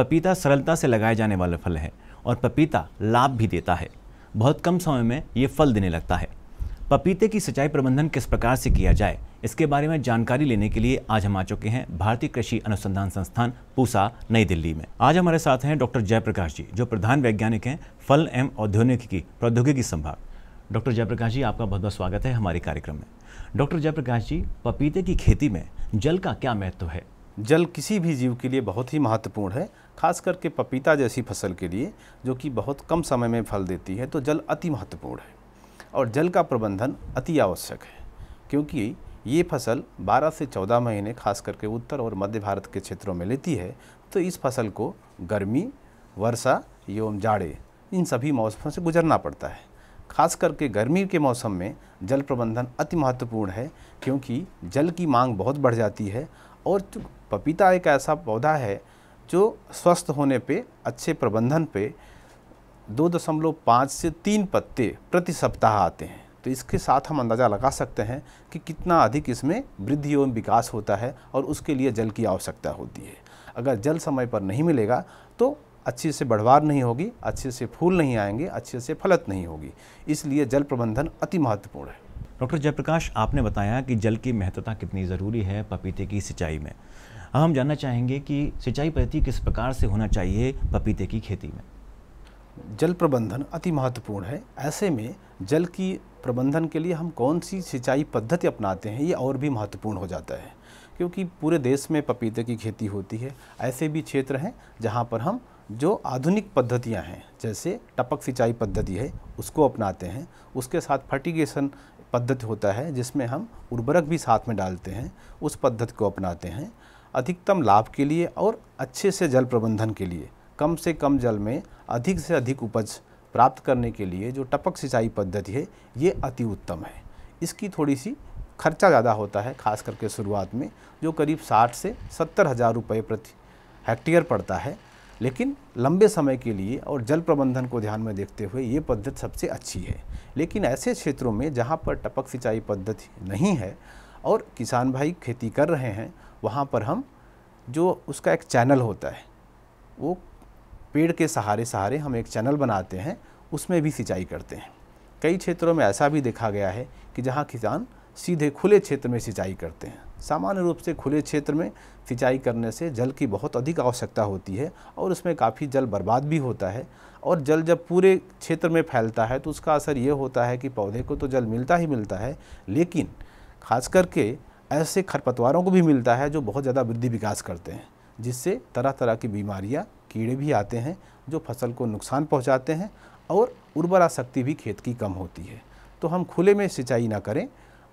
पपीता सरलता से लगाए जाने वाले फल है और पपीता लाभ भी देता है बहुत कम समय में ये फल देने लगता है पपीते की सिंचाई प्रबंधन किस प्रकार से किया जाए इसके बारे में जानकारी लेने के लिए आज हम आ चुके हैं भारतीय कृषि अनुसंधान संस्थान पूसा नई दिल्ली में आज हमारे साथ हैं डॉक्टर जयप्रकाश जी जो प्रधान वैज्ञानिक हैं फल एवं औद्योगिकी प्रौद्योगिकी संभाग डॉक्टर जयप्रकाश जी आपका बहुत बहुत स्वागत है हमारे कार्यक्रम में डॉक्टर जयप्रकाश जी पपीते की खेती में जल का क्या महत्व है जल किसी भी जीव के लिए बहुत ही महत्वपूर्ण है खास करके पपीता जैसी फसल के लिए जो कि बहुत कम समय में फल देती है तो जल अति महत्वपूर्ण है और जल का प्रबंधन अति आवश्यक है क्योंकि ये फसल 12 से 14 महीने खास करके उत्तर और मध्य भारत के क्षेत्रों में लेती है तो इस फसल को गर्मी वर्षा एवं जाड़े इन सभी मौसमों से गुजरना पड़ता है खास करके गर्मी के मौसम में जल प्रबंधन अति महत्वपूर्ण है क्योंकि जल की मांग बहुत बढ़ जाती है और पपीता एक ऐसा पौधा है जो स्वस्थ होने पे अच्छे प्रबंधन पे दो दशमलव पाँच से तीन पत्ते प्रति सप्ताह आते हैं तो इसके साथ हम अंदाज़ा लगा सकते हैं कि कितना अधिक इसमें वृद्धि एवं विकास होता है और उसके लिए जल की आवश्यकता होती है अगर जल समय पर नहीं मिलेगा तो अच्छे से बढ़वार नहीं होगी अच्छे से फूल नहीं आएंगे अच्छे से फलत नहीं होगी इसलिए जल प्रबंधन अति महत्वपूर्ण है डॉक्टर जयप्रकाश आपने बताया कि जल की महत्वता कितनी ज़रूरी है पपीते की सिंचाई में अब हम जानना चाहेंगे कि सिंचाई पद्धति किस प्रकार से होना चाहिए पपीते की खेती में जल प्रबंधन अति महत्वपूर्ण है ऐसे में जल की प्रबंधन के लिए हम कौन सी सिंचाई पद्धति अपनाते हैं ये और भी महत्वपूर्ण हो जाता है क्योंकि पूरे देश में पपीते की खेती होती है ऐसे भी क्षेत्र हैं जहाँ पर हम जो आधुनिक पद्धतियाँ हैं जैसे टपक सिंचाई पद्धति है उसको अपनाते हैं उसके साथ फर्टिगेशन पद्धति होता है जिसमें हम उर्वरक भी साथ में डालते हैं उस पद्धति को अपनाते हैं अधिकतम लाभ के लिए और अच्छे से जल प्रबंधन के लिए कम से कम जल में अधिक से अधिक उपज प्राप्त करने के लिए जो टपक सिंचाई पद्धति है ये अति उत्तम है इसकी थोड़ी सी खर्चा ज़्यादा होता है खास करके शुरुआत में जो करीब साठ से सत्तर हज़ार रुपये प्रति हेक्टेयर पड़ता है लेकिन लंबे समय के लिए और जल प्रबंधन को ध्यान में देखते हुए ये पद्धति सबसे अच्छी है लेकिन ऐसे क्षेत्रों में जहाँ पर टपक सिंचाई पद्धति नहीं है और किसान भाई खेती कर रहे हैं वहाँ पर हम जो उसका एक चैनल होता है वो पेड़ के सहारे सहारे हम एक चैनल बनाते हैं उसमें भी सिंचाई करते हैं कई क्षेत्रों में ऐसा भी देखा गया है कि जहाँ किसान सीधे खुले क्षेत्र में सिंचाई करते हैं सामान्य रूप से खुले क्षेत्र में सिंचाई करने से जल की बहुत अधिक आवश्यकता होती है और उसमें काफ़ी जल बर्बाद भी होता है और जल जब पूरे क्षेत्र में फैलता है तो उसका असर ये होता है कि पौधे को तो जल मिलता ही मिलता है लेकिन खास करके ऐसे खरपतवारों को भी मिलता है जो बहुत ज़्यादा वृद्धि विकास करते हैं जिससे तरह तरह की बीमारियाँ कीड़े भी आते हैं जो फसल को नुकसान पहुँचाते हैं और उर्वरा शक्ति भी खेत की कम होती है तो हम खुले में सिंचाई ना करें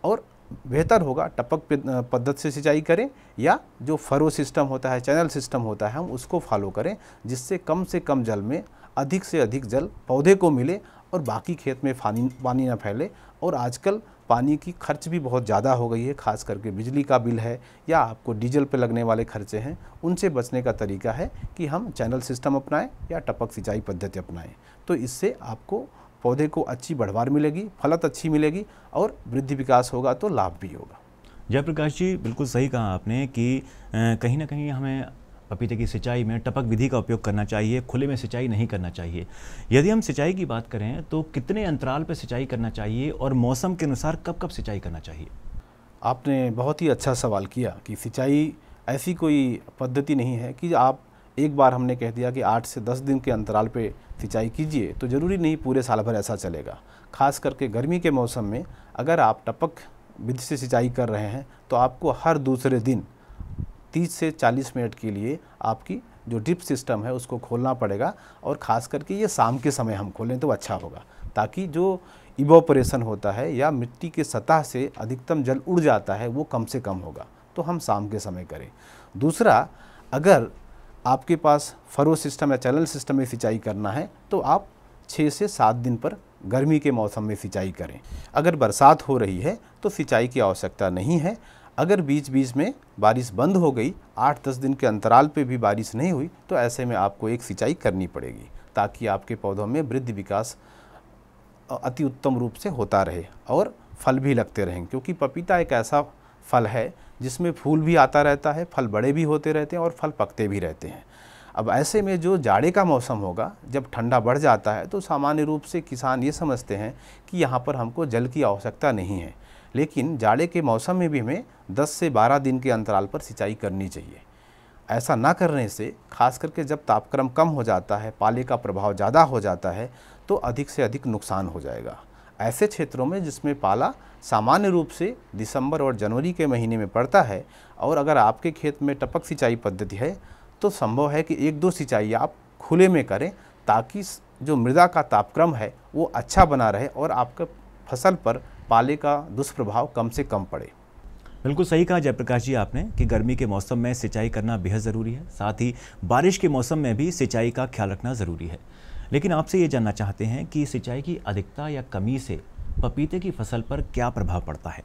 और बेहतर होगा टपक पद्धति से सिंचाई करें या जो फरो सिस्टम होता है चैनल सिस्टम होता है हम उसको फॉलो करें जिससे कम से कम जल में अधिक से अधिक जल पौधे को मिले और बाकी खेत में पानी पानी ना फैले और आजकल पानी की खर्च भी बहुत ज़्यादा हो गई है खास करके बिजली का बिल है या आपको डीजल पे लगने वाले खर्चे हैं उनसे बचने का तरीका है कि हम चैनल सिस्टम अपनाएं या टपक सिंचाई पद्धति अपनाएं तो इससे आपको पौधे को अच्छी बढ़वार मिलेगी फलत अच्छी मिलेगी और वृद्धि विकास होगा तो लाभ भी होगा जयप्रकाश जी बिल्कुल सही कहा आपने कि कहीं ना कहीं हमें पपीते की सिंचाई में टपक विधि का उपयोग करना चाहिए खुले में सिंचाई नहीं करना चाहिए यदि हम सिंचाई की बात करें तो कितने अंतराल पर सिंचाई करना चाहिए और मौसम के अनुसार कब कब सिंचाई करना चाहिए आपने बहुत ही अच्छा सवाल किया कि सिंचाई ऐसी कोई पद्धति नहीं है कि आप एक बार हमने कह दिया कि आठ से दस दिन के अंतराल पर सिंचाई कीजिए तो ज़रूरी नहीं पूरे साल भर ऐसा चलेगा खास करके गर्मी के मौसम में अगर आप टपक विधि से सिंचाई कर रहे हैं तो आपको हर दूसरे दिन 30 से 40 मिनट के लिए आपकी जो ड्रिप सिस्टम है उसको खोलना पड़ेगा और ख़ास करके ये शाम के समय हम खोलें तो अच्छा होगा ताकि जो इवोपरेशन होता है या मिट्टी के सतह से अधिकतम जल उड़ जाता है वो कम से कम होगा तो हम शाम के समय करें दूसरा अगर आपके पास फरो सिस्टम या चैनल सिस्टम में सिंचाई करना है तो आप छः से सात दिन पर गर्मी के मौसम में सिंचाई करें अगर बरसात हो रही है तो सिंचाई की आवश्यकता नहीं है अगर बीच बीच में बारिश बंद हो गई आठ दस दिन के अंतराल पे भी बारिश नहीं हुई तो ऐसे में आपको एक सिंचाई करनी पड़ेगी ताकि आपके पौधों में वृद्धि विकास अति उत्तम रूप से होता रहे और फल भी लगते रहें क्योंकि पपीता एक ऐसा फल है जिसमें फूल भी आता रहता है फल बड़े भी होते रहते हैं और फल पकते भी रहते हैं अब ऐसे में जो जाड़े का मौसम होगा जब ठंडा बढ़ जाता है तो सामान्य रूप से किसान ये समझते हैं कि यहाँ पर हमको जल की आवश्यकता नहीं है लेकिन जाड़े के मौसम में भी हमें 10 से 12 दिन के अंतराल पर सिंचाई करनी चाहिए ऐसा ना करने से खास करके जब तापक्रम कम हो जाता है पाले का प्रभाव ज़्यादा हो जाता है तो अधिक से अधिक नुकसान हो जाएगा ऐसे क्षेत्रों में जिसमें पाला सामान्य रूप से दिसंबर और जनवरी के महीने में पड़ता है और अगर आपके खेत में टपक सिंचाई पद्धति है तो संभव है कि एक दो सिंचाई आप खुले में करें ताकि जो मृदा का तापक्रम है वो अच्छा बना रहे और आपके फसल पर पाले का दुष्प्रभाव कम से कम पड़े बिल्कुल सही कहा जयप्रकाश जी आपने कि गर्मी के मौसम में सिंचाई करना बेहद ज़रूरी है साथ ही बारिश के मौसम में भी सिंचाई का ख्याल रखना ज़रूरी है लेकिन आपसे ये जानना चाहते हैं कि सिंचाई की अधिकता या कमी से पपीते की फसल पर क्या प्रभाव पड़ता है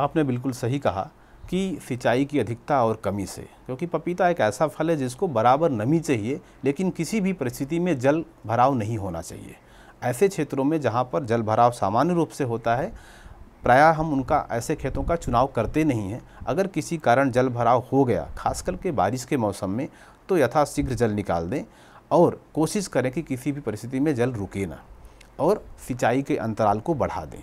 आपने बिल्कुल सही कहा कि सिंचाई की अधिकता और कमी से क्योंकि पपीता एक ऐसा फल है जिसको बराबर नमी चाहिए लेकिन किसी भी परिस्थिति में जल भराव नहीं होना चाहिए ऐसे क्षेत्रों में जहाँ पर जल भराव सामान्य रूप से होता है प्रायः हम उनका ऐसे खेतों का चुनाव करते नहीं हैं अगर किसी कारण जल भराव हो गया खास करके बारिश के मौसम में तो यथाशीघ्र जल निकाल दें और कोशिश करें कि किसी भी परिस्थिति में जल रुके ना और सिंचाई के अंतराल को बढ़ा दें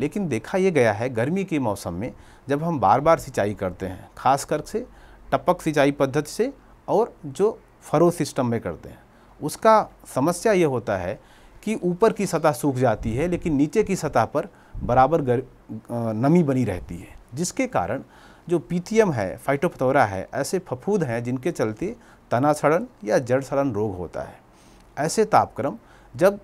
लेकिन देखा यह गया है गर्मी के मौसम में जब हम बार बार सिंचाई करते हैं खास कर से टपक सिंचाई पद्धति से और जो फरो सिस्टम में करते हैं उसका समस्या ये होता है कि ऊपर की सतह सूख जाती है लेकिन नीचे की सतह पर बराबर गर, नमी बनी रहती है जिसके कारण जो पीथियम है फाइटोपथोरा है ऐसे फफूद हैं जिनके चलते तना सड़न या जड़ सड़न रोग होता है ऐसे तापक्रम जब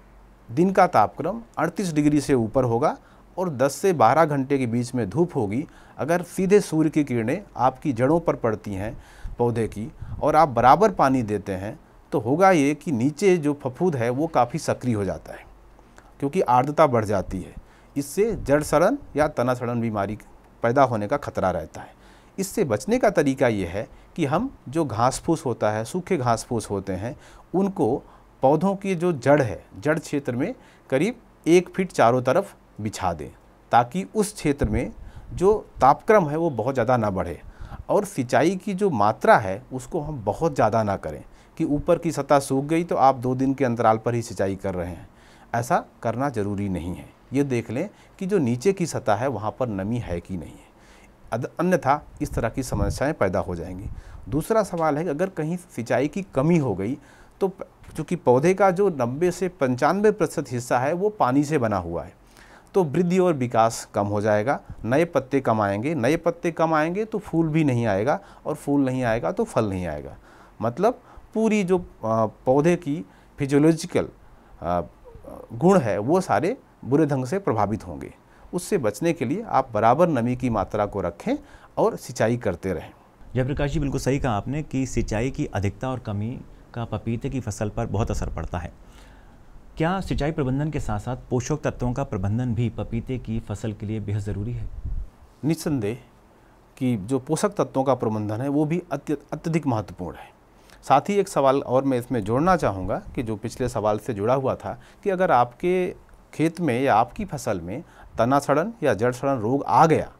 दिन का तापक्रम 38 डिग्री से ऊपर होगा और 10 से 12 घंटे के बीच में धूप होगी अगर सीधे सूर्य की किरणें आपकी जड़ों पर पड़ती हैं पौधे की और आप बराबर पानी देते हैं तो होगा ये कि नीचे जो फफूद है वो काफ़ी सक्रिय हो जाता है क्योंकि आर्द्रता बढ़ जाती है इससे जड़ सड़न या तना सड़न बीमारी पैदा होने का खतरा रहता है इससे बचने का तरीका ये है कि हम जो घास फूस होता है सूखे घास फूस होते हैं उनको पौधों की जो जड़ है जड़ क्षेत्र में करीब एक फीट चारों तरफ बिछा दें ताकि उस क्षेत्र में जो तापक्रम है वो बहुत ज़्यादा ना बढ़े और सिंचाई की जो मात्रा है उसको हम बहुत ज़्यादा ना करें कि ऊपर की सतह सूख गई तो आप दो दिन के अंतराल पर ही सिंचाई कर रहे हैं ऐसा करना ज़रूरी नहीं है ये देख लें कि जो नीचे की सतह है वहाँ पर नमी है कि नहीं है अन्यथा इस तरह की समस्याएं पैदा हो जाएंगी दूसरा सवाल है कि अगर कहीं सिंचाई की कमी हो गई तो चूँकि पौधे का जो नब्बे से पंचानवे प्रतिशत हिस्सा है वो पानी से बना हुआ है तो वृद्धि और विकास कम हो जाएगा नए पत्ते कम आएंगे नए पत्ते कम आएंगे तो फूल भी नहीं आएगा और फूल नहीं आएगा तो फल नहीं आएगा मतलब पूरी जो पौधे की फिजियोलॉजिकल गुण है वो सारे बुरे ढंग से प्रभावित होंगे उससे बचने के लिए आप बराबर नमी की मात्रा को रखें और सिंचाई करते रहें जयप्रकाश जी बिल्कुल सही कहा आपने कि सिंचाई की अधिकता और कमी का पपीते की फसल पर बहुत असर पड़ता है क्या सिंचाई प्रबंधन के साथ साथ पोषक तत्वों का प्रबंधन भी पपीते की फसल के लिए बेहद ज़रूरी है निस्संदेह कि जो पोषक तत्वों का प्रबंधन है वो भी अत्य अत्यधिक महत्वपूर्ण है साथ ही एक सवाल और मैं इसमें जोड़ना चाहूँगा कि जो पिछले सवाल से जुड़ा हुआ था कि अगर आपके खेत में या आपकी फसल में तना सड़न या जड़ सड़न रोग आ गया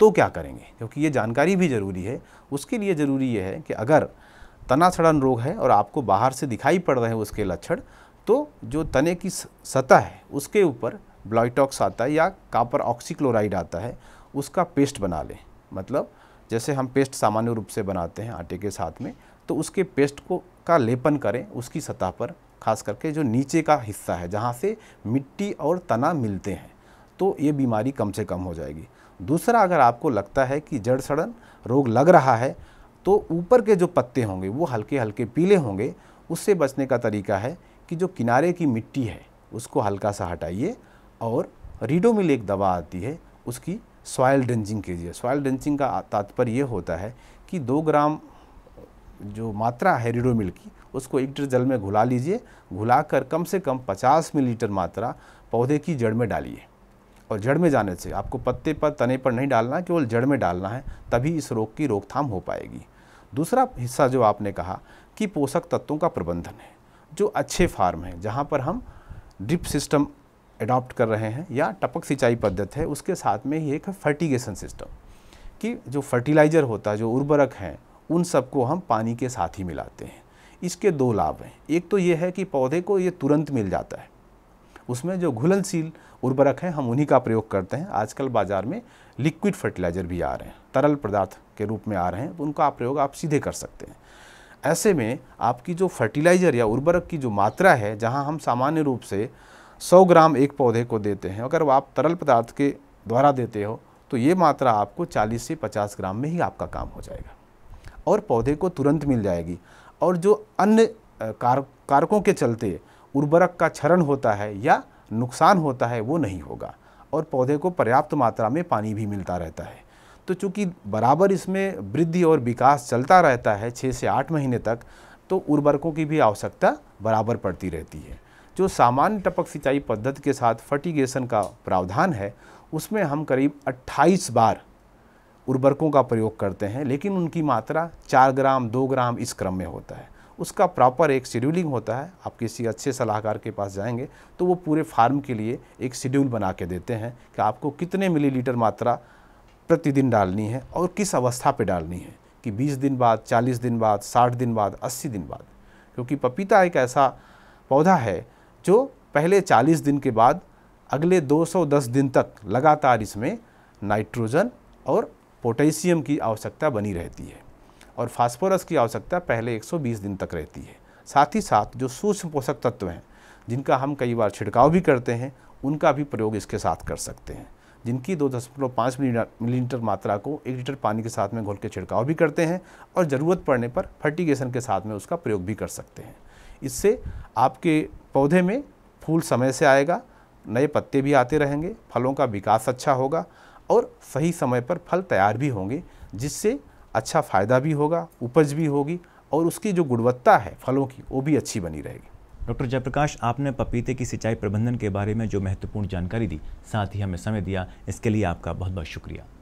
तो क्या करेंगे क्योंकि ये जानकारी भी ज़रूरी है उसके लिए ज़रूरी ये है कि अगर तना सड़न रोग है और आपको बाहर से दिखाई पड़ रहे हैं उसके लक्षण तो जो तने की सतह है उसके ऊपर ब्लाइटॉक्स आता है या कापर ऑक्सीक्लोराइड आता है उसका पेस्ट बना लें मतलब जैसे हम पेस्ट सामान्य रूप से बनाते हैं आटे के साथ में तो उसके पेस्ट को का लेपन करें उसकी सतह पर खास करके जो नीचे का हिस्सा है जहाँ से मिट्टी और तना मिलते हैं तो ये बीमारी कम से कम हो जाएगी दूसरा अगर आपको लगता है कि जड़ सड़न रोग लग रहा है तो ऊपर के जो पत्ते होंगे वो हल्के हल्के पीले होंगे उससे बचने का तरीका है कि जो किनारे की मिट्टी है उसको हल्का सा हटाइए और रीडोमिल एक दवा आती है उसकी सॉयल ड्रेंचिंग कीजिए सॉयल ड्रेंचिंग का तात्पर्य ये होता है कि दो ग्राम जो मात्रा है रिडोमिल की उसको एक लीटर जल में घुला लीजिए घुला कर कम से कम 50 मिलीलीटर मात्रा पौधे की जड़ में डालिए और जड़ में जाने से आपको पत्ते पर तने पर नहीं डालना केवल जड़ में डालना है तभी इस रोग की रोकथाम हो पाएगी दूसरा हिस्सा जो आपने कहा कि पोषक तत्वों का प्रबंधन है जो अच्छे फार्म हैं जहाँ पर हम ड्रिप सिस्टम एडॉप्ट कर रहे हैं या टपक सिंचाई पद्धत है उसके साथ में ही एक फर्टिगेशन सिस्टम कि जो फर्टिलाइज़र होता है जो उर्वरक हैं उन सबको हम पानी के साथ ही मिलाते हैं इसके दो लाभ हैं एक तो ये है कि पौधे को ये तुरंत मिल जाता है उसमें जो घुलनशील उर्वरक हैं हम उन्हीं का प्रयोग करते हैं आजकल बाज़ार में लिक्विड फर्टिलाइज़र भी आ रहे हैं तरल पदार्थ के रूप में आ रहे हैं तो उनका आप प्रयोग आप सीधे कर सकते हैं ऐसे में आपकी जो फर्टिलाइज़र या उर्वरक की जो मात्रा है जहाँ हम सामान्य रूप से 100 ग्राम एक पौधे को देते हैं अगर आप तरल पदार्थ के द्वारा देते हो तो ये मात्रा आपको 40 से 50 ग्राम में ही आपका काम हो जाएगा और पौधे को तुरंत मिल जाएगी और जो अन्य कार, कारकों के चलते उर्वरक का क्षरण होता है या नुकसान होता है वो नहीं होगा और पौधे को पर्याप्त मात्रा में पानी भी मिलता रहता है तो चूँकि बराबर इसमें वृद्धि और विकास चलता रहता है छः से आठ महीने तक तो उर्वरकों की भी आवश्यकता बराबर पड़ती रहती है जो सामान्य टपक सिंचाई पद्धति के साथ फर्टिगेशन का प्रावधान है उसमें हम करीब 28 बार उर्वरकों का प्रयोग करते हैं लेकिन उनकी मात्रा चार ग्राम दो ग्राम इस क्रम में होता है उसका प्रॉपर एक शेड्यूलिंग होता है आप किसी अच्छे सलाहकार के पास जाएंगे तो वो पूरे फार्म के लिए एक शेड्यूल बना के देते हैं कि आपको कितने मिलीलीटर मात्रा प्रतिदिन डालनी है और किस अवस्था पे डालनी है कि 20 दिन बाद 40 दिन बाद 60 दिन बाद 80 दिन बाद क्योंकि पपीता एक ऐसा पौधा है जो पहले चालीस दिन के बाद अगले दो दिन तक लगातार इसमें नाइट्रोजन और पोटेशियम की आवश्यकता बनी रहती है और फास्फोरस की आवश्यकता पहले 120 दिन तक रहती है साथ ही साथ जो सूक्ष्म पोषक तत्व हैं जिनका हम कई बार छिड़काव भी करते हैं उनका भी प्रयोग इसके साथ कर सकते हैं जिनकी दो दशमलव पाँच मिलीलीटर मात्रा को एक लीटर पानी के साथ में घोल के छिड़काव भी करते हैं और ज़रूरत पड़ने पर फर्टिगेशन के साथ में उसका प्रयोग भी कर सकते हैं इससे आपके पौधे में फूल समय से आएगा नए पत्ते भी आते रहेंगे फलों का विकास अच्छा होगा और सही समय पर फल तैयार भी होंगे जिससे अच्छा फ़ायदा भी होगा उपज भी होगी और उसकी जो गुणवत्ता है फलों की वो भी अच्छी बनी रहेगी डॉक्टर जयप्रकाश आपने पपीते की सिंचाई प्रबंधन के बारे में जो महत्वपूर्ण जानकारी दी साथ ही हमें समय दिया इसके लिए आपका बहुत बहुत शुक्रिया